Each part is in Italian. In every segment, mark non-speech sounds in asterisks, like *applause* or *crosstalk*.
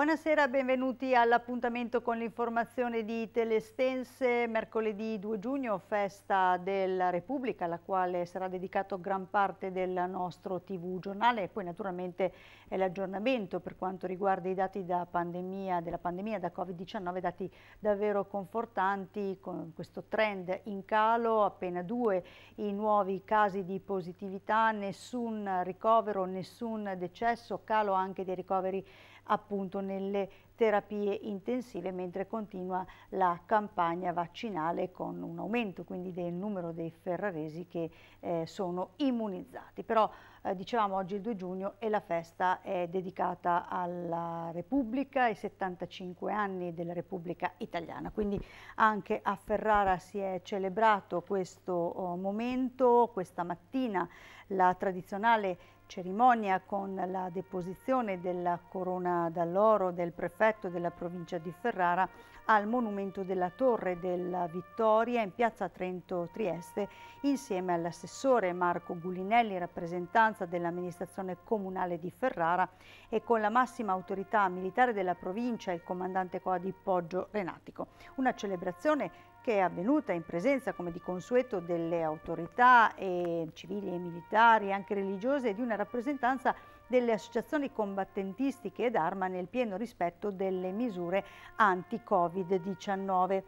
Buonasera, benvenuti all'appuntamento con l'informazione di Telestense. Mercoledì 2 giugno, festa della Repubblica, alla quale sarà dedicato gran parte del nostro TV giornale e poi naturalmente è l'aggiornamento per quanto riguarda i dati da pandemia, della pandemia da Covid-19, dati davvero confortanti con questo trend in calo, appena due i nuovi casi di positività, nessun ricovero, nessun decesso, calo anche dei ricoveri appunto nelle terapie intensive mentre continua la campagna vaccinale con un aumento quindi del numero dei ferraresi che eh, sono immunizzati. Però eh, dicevamo oggi il 2 giugno e la festa è dedicata alla Repubblica, ai 75 anni della Repubblica Italiana, quindi anche a Ferrara si è celebrato questo oh, momento, questa mattina la tradizionale cerimonia con la deposizione della corona d'alloro del prefetto della provincia di Ferrara al monumento della Torre della Vittoria in piazza Trento Trieste insieme all'assessore Marco Gulinelli, rappresentanza dell'amministrazione comunale di Ferrara e con la massima autorità militare della provincia, il comandante Coa di Poggio Renatico. Una celebrazione che è avvenuta in presenza, come di consueto, delle autorità e eh, civili e militari, anche religiose, e di una rappresentanza delle associazioni combattentistiche ed arma nel pieno rispetto delle misure anti-Covid-19.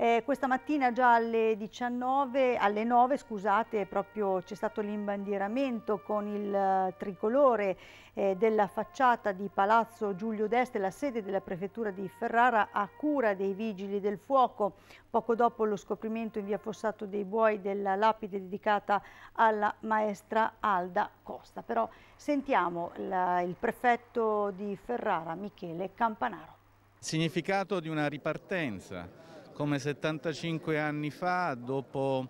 Eh, questa mattina già alle, 19, alle 9 scusate, c'è stato l'imbandieramento con il eh, tricolore eh, della facciata di Palazzo Giulio d'Este, la sede della prefettura di Ferrara a cura dei vigili del fuoco. Poco dopo lo scoprimento in via Fossato dei Buoi della lapide dedicata alla maestra Alda Costa. Però sentiamo la, il prefetto di Ferrara, Michele Campanaro. Significato di una ripartenza come 75 anni fa, dopo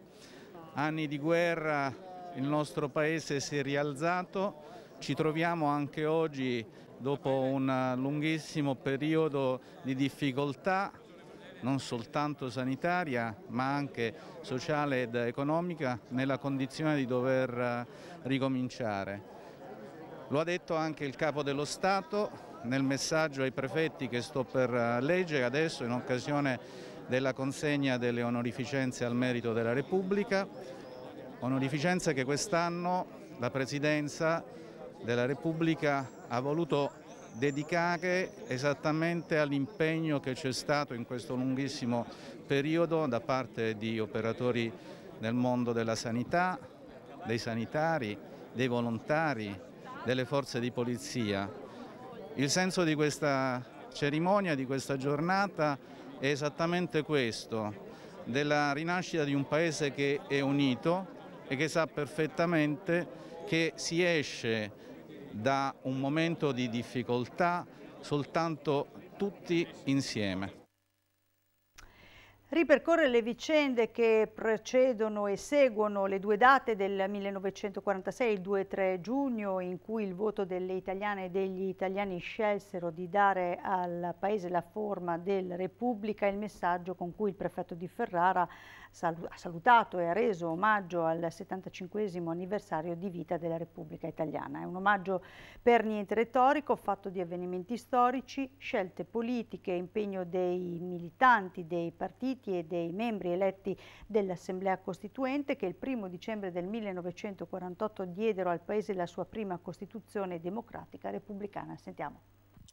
anni di guerra il nostro paese si è rialzato, ci troviamo anche oggi dopo un lunghissimo periodo di difficoltà non soltanto sanitaria ma anche sociale ed economica nella condizione di dover ricominciare. Lo ha detto anche il Capo dello Stato nel messaggio ai prefetti che sto per leggere adesso in occasione della consegna delle onorificenze al merito della Repubblica, onorificenze che quest'anno la Presidenza della Repubblica ha voluto dedicare esattamente all'impegno che c'è stato in questo lunghissimo periodo da parte di operatori nel mondo della sanità, dei sanitari, dei volontari, delle forze di polizia. Il senso di questa cerimonia, di questa giornata è esattamente questo, della rinascita di un paese che è unito e che sa perfettamente che si esce da un momento di difficoltà soltanto tutti insieme ripercorre le vicende che precedono e seguono le due date del 1946, il 2 e 3 giugno, in cui il voto delle italiane e degli italiani scelsero di dare al Paese la forma del Repubblica, il messaggio con cui il prefetto di Ferrara ha salutato e ha reso omaggio al 75 anniversario di vita della Repubblica Italiana. È un omaggio per niente retorico, fatto di avvenimenti storici, scelte politiche, impegno dei militanti, dei partiti, Partiti e dei membri eletti dell'Assemblea Costituente che il primo dicembre del 1948 diedero al Paese la sua prima Costituzione democratica repubblicana. Sentiamo.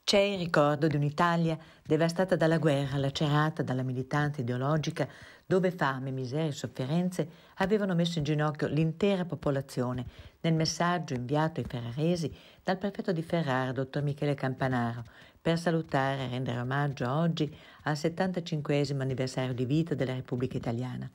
C'è il ricordo di un'Italia devastata dalla guerra, lacerata dalla militanza ideologica, dove fame, miseria e sofferenze avevano messo in ginocchio l'intera popolazione, nel messaggio inviato ai ferraresi dal prefetto di Ferrara, dottor Michele Campanaro, per salutare e rendere omaggio oggi al 75 anniversario di vita della Repubblica Italiana.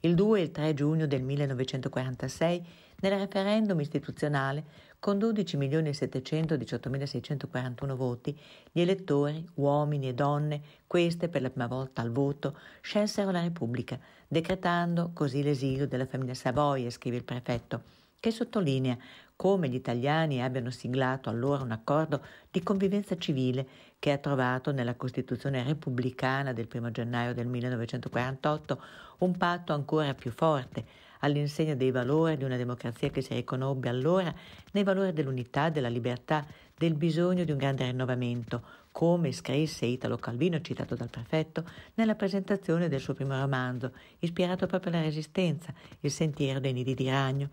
Il 2 e il 3 giugno del 1946, nel referendum istituzionale, con 12.718.641 voti, gli elettori, uomini e donne, queste per la prima volta al voto, scelsero la Repubblica, decretando così l'esilio della famiglia Savoia, scrive il prefetto, che sottolinea come gli italiani abbiano siglato allora un accordo di convivenza civile che ha trovato nella Costituzione repubblicana del 1 gennaio del 1948 un patto ancora più forte, all'insegna dei valori di una democrazia che si riconobbe allora nei valori dell'unità, della libertà, del bisogno di un grande rinnovamento, come scrisse Italo Calvino, citato dal prefetto, nella presentazione del suo primo romanzo, ispirato proprio alla Resistenza, Il sentiero dei nidi di ragno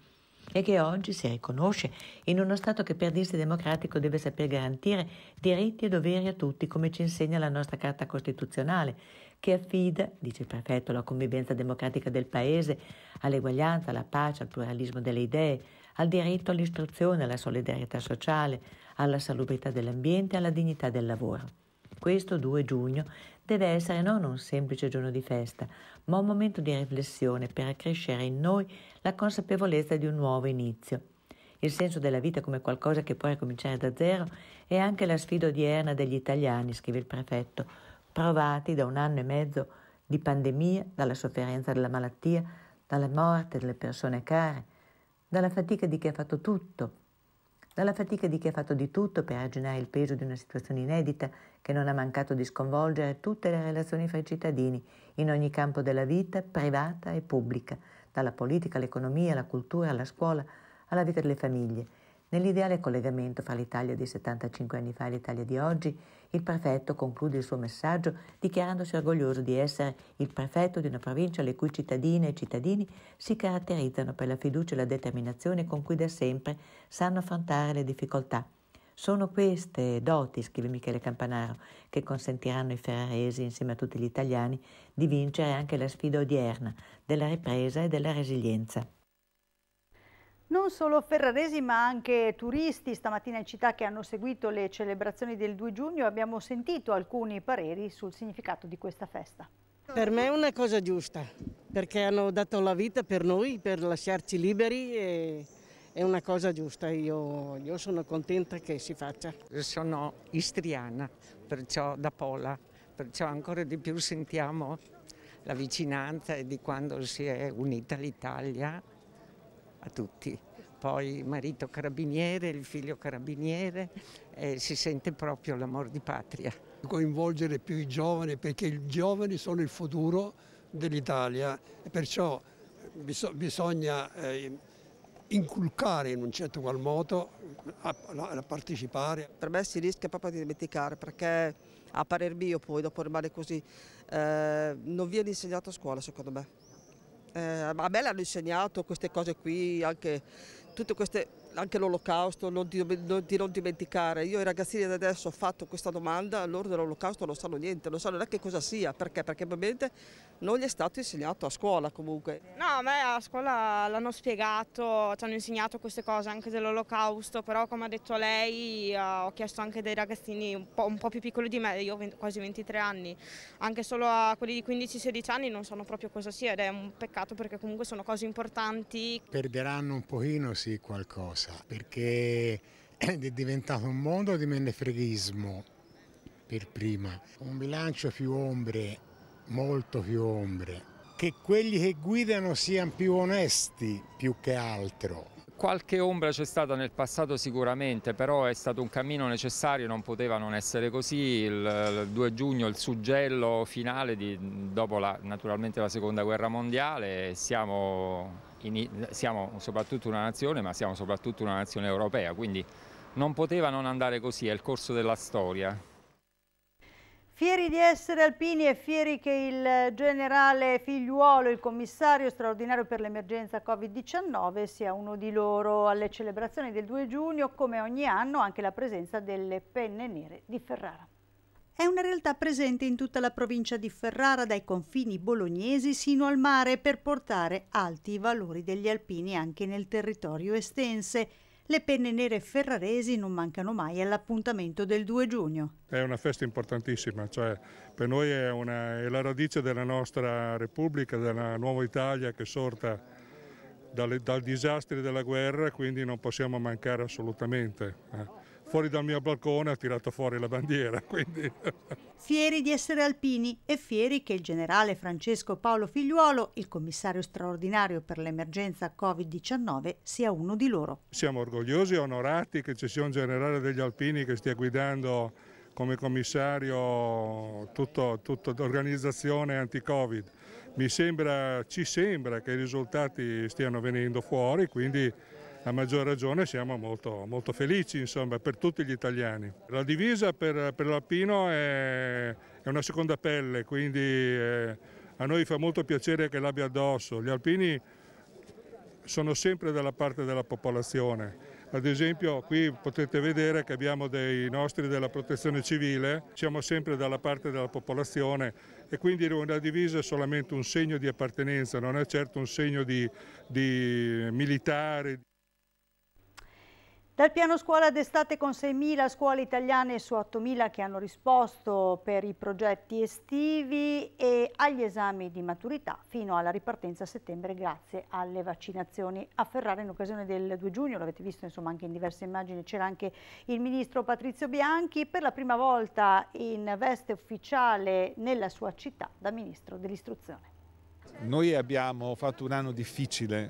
e che oggi si riconosce in uno Stato che per dirsi democratico deve saper garantire diritti e doveri a tutti, come ci insegna la nostra Carta Costituzionale, che affida, dice il prefetto, la convivenza democratica del Paese all'eguaglianza, alla pace, al pluralismo delle idee, al diritto all'istruzione, alla solidarietà sociale, alla salubrità dell'ambiente e alla dignità del lavoro. Questo 2 giugno deve essere non un semplice giorno di festa, ma un momento di riflessione per accrescere in noi la consapevolezza di un nuovo inizio. Il senso della vita come qualcosa che può ricominciare da zero è anche la sfida odierna degli italiani, scrive il prefetto, provati da un anno e mezzo di pandemia, dalla sofferenza della malattia, dalla morte delle persone care, dalla fatica di chi ha fatto tutto dalla fatica di chi ha fatto di tutto per arginare il peso di una situazione inedita che non ha mancato di sconvolgere tutte le relazioni fra i cittadini in ogni campo della vita, privata e pubblica, dalla politica all'economia, alla cultura, alla scuola, alla vita delle famiglie Nell'ideale collegamento fra l'Italia di 75 anni fa e l'Italia di oggi, il prefetto conclude il suo messaggio dichiarandosi orgoglioso di essere il prefetto di una provincia le cui cittadine e cittadini si caratterizzano per la fiducia e la determinazione con cui da sempre sanno affrontare le difficoltà. Sono queste doti, scrive Michele Campanaro, che consentiranno ai ferraresi, insieme a tutti gli italiani, di vincere anche la sfida odierna della ripresa e della resilienza. Non solo ferraresi ma anche turisti stamattina in città che hanno seguito le celebrazioni del 2 giugno abbiamo sentito alcuni pareri sul significato di questa festa. Per me è una cosa giusta perché hanno dato la vita per noi, per lasciarci liberi e è una cosa giusta, io, io sono contenta che si faccia. Sono istriana, perciò da Pola, perciò ancora di più sentiamo la vicinanza di quando si è unita l'Italia a tutti. Poi marito carabiniere, il figlio carabiniere, eh, si sente proprio l'amor di patria. Coinvolgere più i giovani perché i giovani sono il futuro dell'Italia e perciò bis bisogna eh, inculcare in un certo qual modo a, a, a partecipare. Per me si rischia proprio di dimenticare perché a parer mio poi dopo rimane così, eh, non viene insegnato a scuola secondo me. Eh, a me l'hanno insegnato queste cose qui, anche tutte queste anche l'olocausto, non di, non, di non dimenticare. Io ai ragazzini di adesso ho fatto questa domanda, loro dell'olocausto non sanno niente, non sanno neanche cosa sia, perché? Perché ovviamente non gli è stato insegnato a scuola comunque. No, a me a scuola l'hanno spiegato, ci hanno insegnato queste cose anche dell'olocausto, però come ha detto lei eh, ho chiesto anche dei ragazzini un po', un po più piccoli di me, io ho quasi 23 anni, anche solo a quelli di 15-16 anni non sanno proprio cosa sia ed è un peccato perché comunque sono cose importanti. Perderanno un pochino sì qualcosa cosa, perché è eh, diventato un mondo di menefreghismo per prima, un bilancio più ombre, molto più ombre, che quelli che guidano siano più onesti più che altro. Qualche ombra c'è stata nel passato sicuramente, però è stato un cammino necessario, non poteva non essere così. Il, il 2 giugno il suggello finale di, dopo la, naturalmente la seconda guerra mondiale, siamo in, siamo soprattutto una nazione, ma siamo soprattutto una nazione europea, quindi non poteva non andare così, è il corso della storia. Fieri di essere alpini e fieri che il generale Figliuolo, il commissario straordinario per l'emergenza Covid-19, sia uno di loro alle celebrazioni del 2 giugno, come ogni anno anche la presenza delle penne nere di Ferrara è una realtà presente in tutta la provincia di Ferrara dai confini bolognesi sino al mare per portare alti i valori degli alpini anche nel territorio estense. Le penne nere ferraresi non mancano mai all'appuntamento del 2 giugno. È una festa importantissima, cioè per noi è, una, è la radice della nostra Repubblica, della nuova Italia che è sorta dal, dal disastro della guerra, quindi non possiamo mancare assolutamente. Eh fuori dal mio balcone ha tirato fuori la bandiera. *laughs* Quindi. Fieri di essere alpini e fieri che il generale Francesco Paolo Figliuolo, il commissario straordinario per l'emergenza Covid-19, sia uno di loro. Siamo orgogliosi e onorati che ci sia un generale degli alpini che stia guidando come commissario tutta l'organizzazione anti-Covid. Mi sembra, ci sembra che i risultati stiano venendo fuori, quindi a maggior ragione siamo molto, molto felici insomma, per tutti gli italiani. La divisa per, per l'Alpino è, è, una seconda pelle, quindi eh, a noi fa molto piacere che l'abbia addosso. Gli alpini sono sempre dalla parte della popolazione. Ad esempio qui potete vedere che abbiamo dei nostri della protezione civile, siamo sempre dalla parte della popolazione e quindi una divisa è solamente un segno di appartenenza, non è certo un segno di, di militare. Dal piano scuola d'estate con 6.000 scuole italiane su 8.000 che hanno risposto per i progetti estivi e agli esami di maturità fino alla ripartenza a settembre grazie alle vaccinazioni. A Ferrara in occasione del 2 giugno, l'avete visto insomma anche in diverse immagini, c'era anche il ministro Patrizio Bianchi per la prima volta in veste ufficiale nella sua città da ministro dell'istruzione. Noi abbiamo fatto un anno difficile,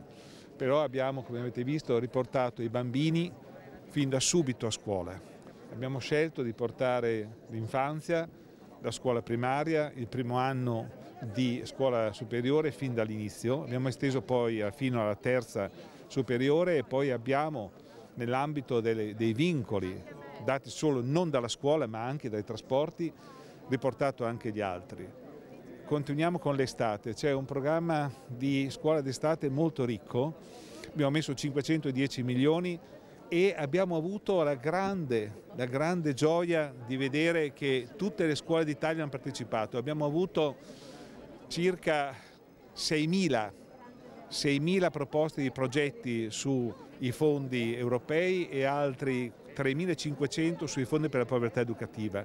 però abbiamo, come avete visto, riportato i bambini fin da subito a scuola. Abbiamo scelto di portare l'infanzia, la scuola primaria, il primo anno di scuola superiore fin dall'inizio, abbiamo esteso poi fino alla terza superiore e poi abbiamo nell'ambito dei vincoli dati solo non dalla scuola ma anche dai trasporti riportato anche gli altri. Continuiamo con l'estate, c'è un programma di scuola d'estate molto ricco, abbiamo messo 510 milioni e abbiamo avuto la grande, la grande gioia di vedere che tutte le scuole d'Italia hanno partecipato. Abbiamo avuto circa 6.000, 6.000 proposte di progetti sui fondi europei e altri 3.500 sui fondi per la povertà educativa,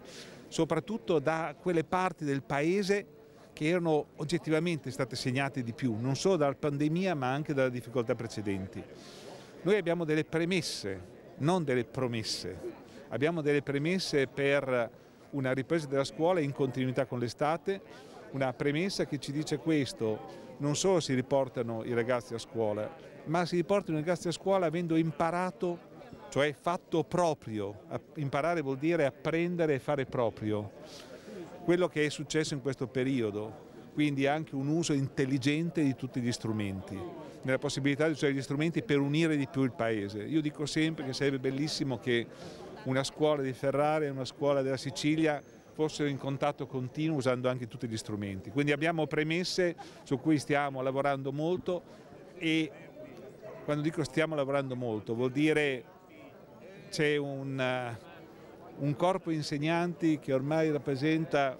soprattutto da quelle parti del paese che erano oggettivamente state segnate di più, non solo dalla pandemia ma anche dalle difficoltà precedenti. Noi abbiamo delle premesse, non delle promesse. Abbiamo delle premesse per una ripresa della scuola in continuità con l'estate, una premessa che ci dice questo, non solo si riportano i ragazzi a scuola, ma si riportano i ragazzi a scuola avendo imparato, cioè fatto proprio. Imparare vuol dire apprendere e fare proprio. Quello che è successo in questo periodo, quindi anche un uso intelligente di tutti gli strumenti nella possibilità di usare gli strumenti per unire di più il paese. Io dico sempre che sarebbe bellissimo che una scuola di Ferrara e una scuola della Sicilia fossero in contatto continuo usando anche tutti gli strumenti. Quindi abbiamo premesse su cui stiamo lavorando molto e quando dico stiamo lavorando molto vuol dire c'è un, eh, un corpo insegnanti che ormai rappresenta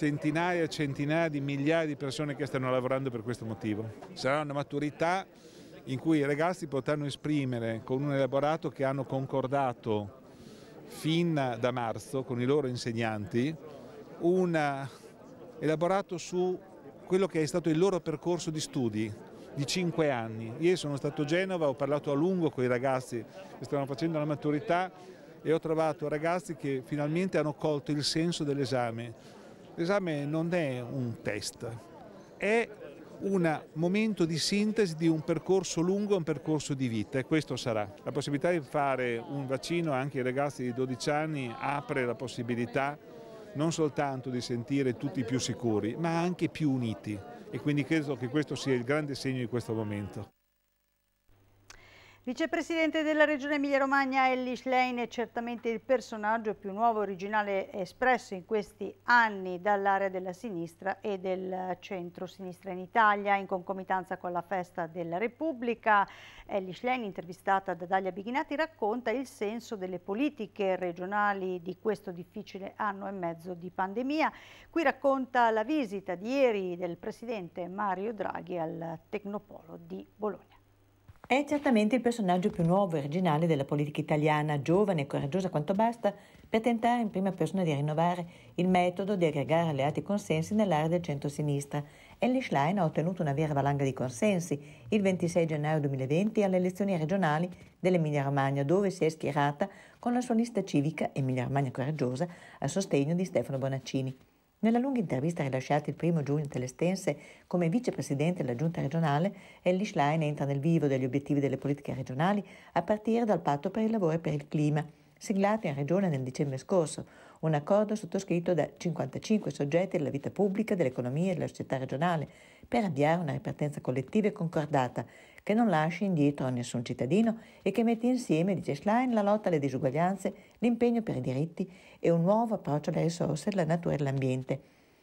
centinaia e centinaia di migliaia di persone che stanno lavorando per questo motivo. Sarà una maturità in cui i ragazzi potranno esprimere con un elaborato che hanno concordato fin da marzo con i loro insegnanti, un elaborato su quello che è stato il loro percorso di studi di 5 anni. Io sono stato a Genova, ho parlato a lungo con i ragazzi che stavano facendo la maturità e ho trovato ragazzi che finalmente hanno colto il senso dell'esame, L'esame non è un test, è un momento di sintesi di un percorso lungo, un percorso di vita e questo sarà. La possibilità di fare un vaccino anche ai ragazzi di 12 anni apre la possibilità non soltanto di sentire tutti più sicuri, ma anche più uniti e quindi credo che questo sia il grande segno di questo momento. Vicepresidente della Regione Emilia-Romagna Ellie Schlein è certamente il personaggio più nuovo e originale espresso in questi anni dall'area della sinistra e del centro-sinistra in Italia in concomitanza con la Festa della Repubblica. Ellie Schlein, intervistata da Dalia Bighinati, racconta il senso delle politiche regionali di questo difficile anno e mezzo di pandemia. Qui racconta la visita di ieri del Presidente Mario Draghi al Tecnopolo di Bologna. È certamente il personaggio più nuovo e originale della politica italiana, giovane e coraggiosa quanto basta, per tentare in prima persona di rinnovare il metodo di aggregare alleati consensi nell'area del centro-sinistra. Ellie Schlein ha ottenuto una vera valanga di consensi il 26 gennaio 2020 alle elezioni regionali dell'Emilia-Romagna, dove si è schierata con la sua lista civica Emilia-Romagna Coraggiosa a sostegno di Stefano Bonaccini. Nella lunga intervista rilasciata il 1 giugno telestense come vicepresidente della giunta regionale, Ellie Schlein entra nel vivo degli obiettivi delle politiche regionali a partire dal patto per il lavoro e per il clima, siglati in Regione nel dicembre scorso, un accordo sottoscritto da 55 soggetti della vita pubblica, dell'economia e della società regionale per avviare una ripartenza collettiva e concordata che non lasci indietro a nessun cittadino e che mette insieme, dice Schlein, la lotta alle disuguaglianze, l'impegno per i diritti e un nuovo approccio alle risorse, alla natura e all'ambiente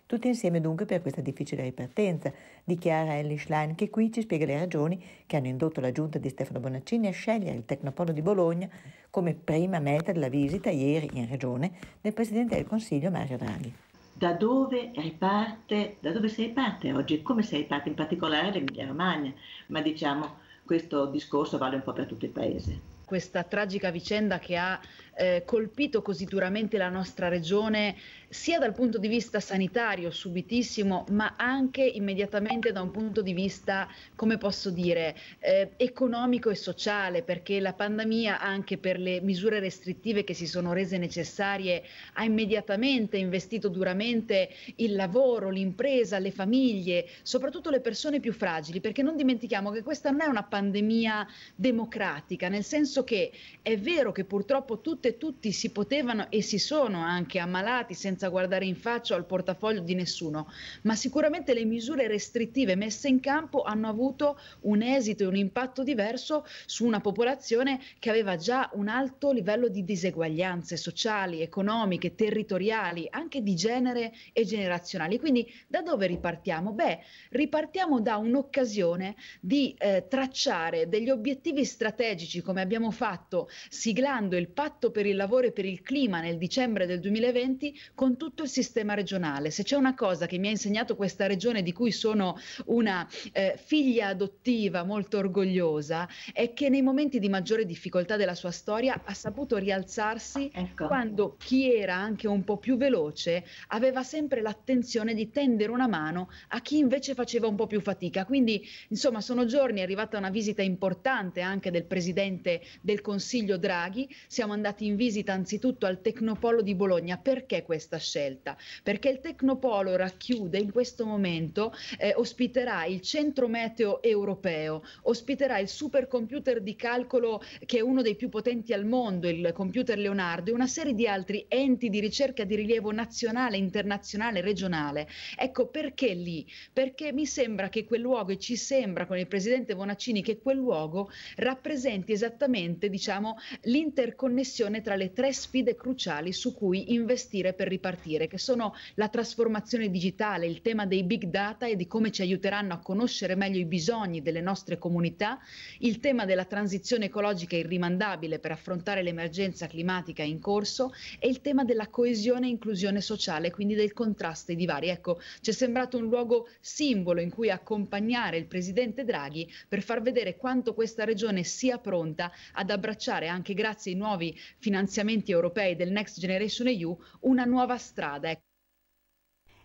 tutti insieme dunque per questa difficile ripartenza, dichiara Ellie Schlein che qui ci spiega le ragioni che hanno indotto la giunta di Stefano Bonaccini a scegliere il Tecnopolo di Bologna come prima meta della visita ieri in regione del Presidente del Consiglio Mario Draghi. Da dove, riparte, da dove si riparte oggi? Come sei parte in particolare l'Emilia Romagna? Ma diciamo questo discorso vale un po' per tutto il Paese questa tragica vicenda che ha eh, colpito così duramente la nostra regione, sia dal punto di vista sanitario, subitissimo, ma anche immediatamente da un punto di vista, come posso dire, eh, economico e sociale, perché la pandemia, anche per le misure restrittive che si sono rese necessarie, ha immediatamente investito duramente il lavoro, l'impresa, le famiglie, soprattutto le persone più fragili, perché non dimentichiamo che questa non è una pandemia democratica, nel senso che è vero che purtroppo tutte tutte e tutti si potevano e si sono anche ammalati senza guardare in faccia al portafoglio di nessuno, ma sicuramente le misure restrittive messe in campo hanno avuto un esito e un impatto diverso su una popolazione che aveva già un alto livello di diseguaglianze sociali, economiche, territoriali, anche di genere e generazionali. Quindi da dove ripartiamo? Beh, ripartiamo da un'occasione di eh, tracciare degli obiettivi strategici come abbiamo fatto siglando il patto per il lavoro e per il clima nel dicembre del 2020 con tutto il sistema regionale. Se c'è una cosa che mi ha insegnato questa regione di cui sono una eh, figlia adottiva molto orgogliosa è che nei momenti di maggiore difficoltà della sua storia ha saputo rialzarsi ecco. quando chi era anche un po' più veloce aveva sempre l'attenzione di tendere una mano a chi invece faceva un po' più fatica. Quindi, insomma, sono giorni è arrivata una visita importante anche del presidente del Consiglio Draghi, siamo andati in visita anzitutto al Tecnopolo di Bologna. Perché questa scelta? Perché il Tecnopolo racchiude in questo momento, eh, ospiterà il centro meteo europeo, ospiterà il supercomputer di calcolo che è uno dei più potenti al mondo, il computer Leonardo, e una serie di altri enti di ricerca di rilievo nazionale, internazionale, regionale. Ecco perché lì? Perché mi sembra che quel luogo, e ci sembra con il presidente Bonaccini, che quel luogo rappresenti esattamente diciamo, l'interconnessione distinzione tra le tre sfide cruciali su cui investire per ripartire, che sono la trasformazione digitale, il tema dei big data e di come ci aiuteranno a conoscere meglio i bisogni delle nostre comunità, il tema della transizione ecologica irrimandabile per affrontare l'emergenza climatica in corso e il tema della coesione e inclusione sociale, quindi del contrasto ai divari. Ecco, ci è sembrato un luogo simbolo in cui accompagnare il presidente Draghi per far vedere quanto questa regione sia pronta ad abbracciare anche grazie ai nuovi finanziamenti europei del Next Generation EU una nuova strada. Ecco.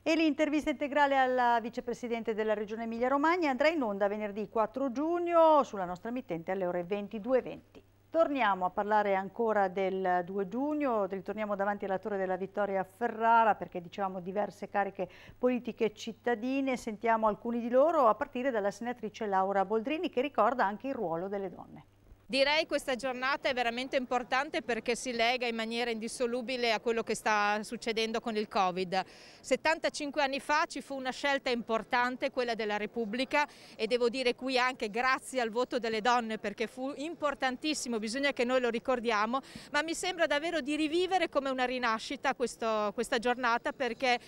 E l'intervista integrale alla vicepresidente della Regione Emilia-Romagna andrà in onda venerdì 4 giugno sulla nostra emittente alle ore 22.20. Torniamo a parlare ancora del 2 giugno, ritorniamo davanti alla Torre della Vittoria a Ferrara perché diciamo diverse cariche politiche cittadine, sentiamo alcuni di loro a partire dalla senatrice Laura Boldrini che ricorda anche il ruolo delle donne. Direi che questa giornata è veramente importante perché si lega in maniera indissolubile a quello che sta succedendo con il Covid. 75 anni fa ci fu una scelta importante, quella della Repubblica e devo dire qui anche grazie al voto delle donne perché fu importantissimo, bisogna che noi lo ricordiamo, ma mi sembra davvero di rivivere come una rinascita questo, questa giornata perché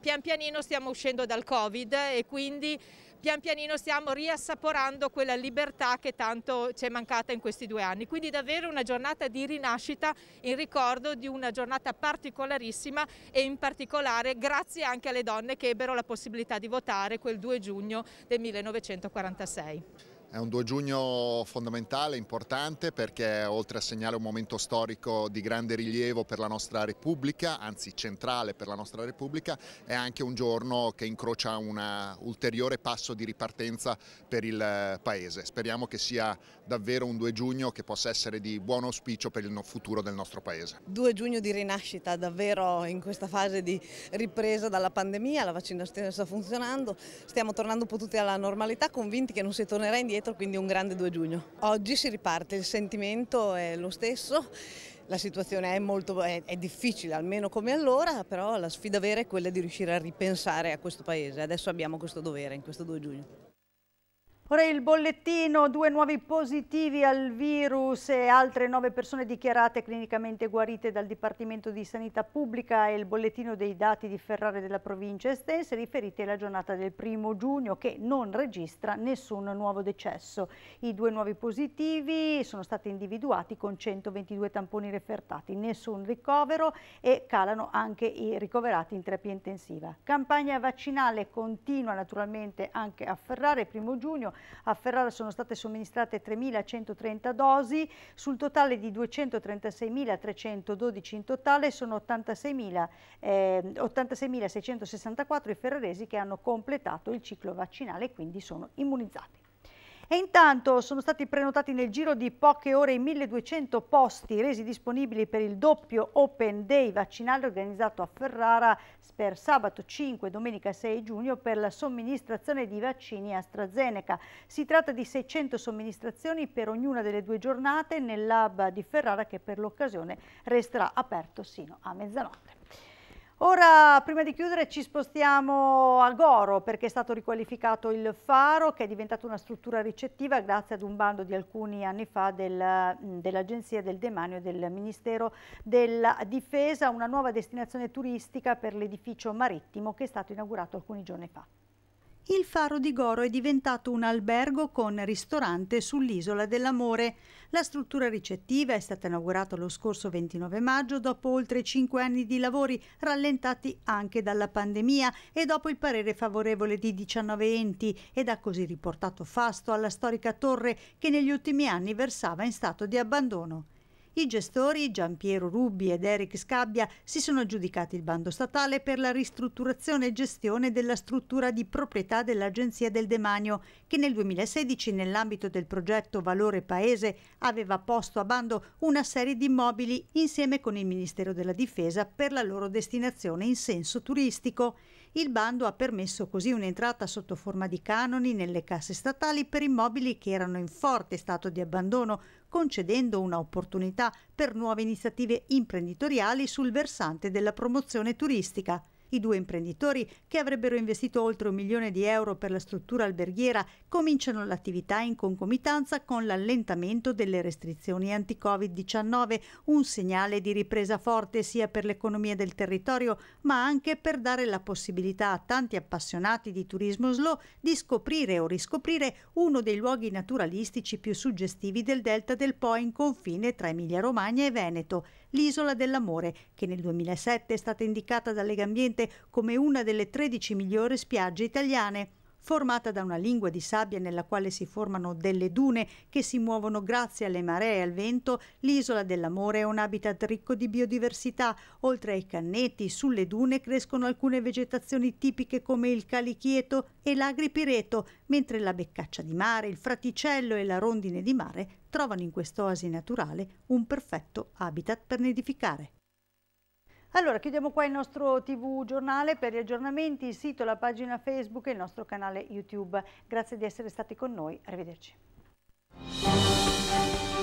pian pianino stiamo uscendo dal Covid e quindi pian pianino stiamo riassaporando quella libertà che tanto ci è mancata in questi due anni. Quindi davvero una giornata di rinascita in ricordo di una giornata particolarissima e in particolare grazie anche alle donne che ebbero la possibilità di votare quel 2 giugno del 1946. È un 2 giugno fondamentale, importante, perché oltre a segnare un momento storico di grande rilievo per la nostra Repubblica, anzi centrale per la nostra Repubblica, è anche un giorno che incrocia un ulteriore passo di ripartenza per il Paese. Speriamo che sia davvero un 2 giugno che possa essere di buon auspicio per il futuro del nostro Paese. 2 giugno di rinascita, davvero in questa fase di ripresa dalla pandemia, la vaccinazione sta funzionando, stiamo tornando un po' tutti alla normalità, convinti che non si tornerà indietro dietro, quindi un grande 2 giugno. Oggi si riparte, il sentimento è lo stesso, la situazione è, molto, è, è difficile, almeno come allora, però la sfida vera è quella di riuscire a ripensare a questo Paese. Adesso abbiamo questo dovere in questo 2 giugno. Ora il bollettino, due nuovi positivi al virus e altre nove persone dichiarate clinicamente guarite dal Dipartimento di Sanità Pubblica e il bollettino dei dati di Ferrare della provincia estense riferiti alla giornata del primo giugno che non registra nessun nuovo decesso. I due nuovi positivi sono stati individuati con 122 tamponi refertati, nessun ricovero e calano anche i ricoverati in terapia intensiva. Campagna vaccinale continua naturalmente anche a Ferrare, primo giugno a Ferrara sono state somministrate 3.130 dosi, sul totale di 236.312 in totale sono 86.664 eh, 86 i ferraresi che hanno completato il ciclo vaccinale e quindi sono immunizzati. E intanto sono stati prenotati nel giro di poche ore i 1200 posti resi disponibili per il doppio Open Day vaccinale organizzato a Ferrara per sabato 5 e domenica 6 giugno per la somministrazione di vaccini AstraZeneca. Si tratta di 600 somministrazioni per ognuna delle due giornate nel lab di Ferrara che per l'occasione resterà aperto sino a mezzanotte. Ora, prima di chiudere, ci spostiamo a Goro perché è stato riqualificato il faro che è diventato una struttura ricettiva grazie ad un bando di alcuni anni fa del, dell'Agenzia del Demanio e del Ministero della Difesa, una nuova destinazione turistica per l'edificio marittimo che è stato inaugurato alcuni giorni fa il Faro di Goro è diventato un albergo con ristorante sull'Isola dell'Amore. La struttura ricettiva è stata inaugurata lo scorso 29 maggio dopo oltre 5 anni di lavori rallentati anche dalla pandemia e dopo il parere favorevole di 19 enti ed ha così riportato fasto alla storica torre che negli ultimi anni versava in stato di abbandono. I gestori Giampiero Rubbi ed Eric Scabbia si sono aggiudicati il bando statale per la ristrutturazione e gestione della struttura di proprietà dell'Agenzia del Demanio, che nel 2016 nell'ambito del progetto Valore Paese aveva posto a bando una serie di immobili insieme con il Ministero della Difesa per la loro destinazione in senso turistico. Il bando ha permesso così un'entrata sotto forma di canoni nelle casse statali per immobili che erano in forte stato di abbandono, concedendo un'opportunità per nuove iniziative imprenditoriali sul versante della promozione turistica. I due imprenditori, che avrebbero investito oltre un milione di euro per la struttura alberghiera, cominciano l'attività in concomitanza con l'allentamento delle restrizioni anti-Covid-19, un segnale di ripresa forte sia per l'economia del territorio, ma anche per dare la possibilità a tanti appassionati di turismo slow di scoprire o riscoprire uno dei luoghi naturalistici più suggestivi del delta del Po in confine tra Emilia-Romagna e Veneto l'isola dell'amore, che nel 2007 è stata indicata da Legambiente come una delle 13 migliori spiagge italiane formata da una lingua di sabbia nella quale si formano delle dune che si muovono grazie alle maree e al vento, l'isola dell'amore è un habitat ricco di biodiversità. Oltre ai canneti, sulle dune crescono alcune vegetazioni tipiche come il calichieto e l'agripireto, mentre la beccaccia di mare, il fraticello e la rondine di mare trovano in quest'oasi naturale un perfetto habitat per nidificare. Allora, chiudiamo qua il nostro TV giornale per gli aggiornamenti, il sito, la pagina Facebook e il nostro canale YouTube. Grazie di essere stati con noi, arrivederci.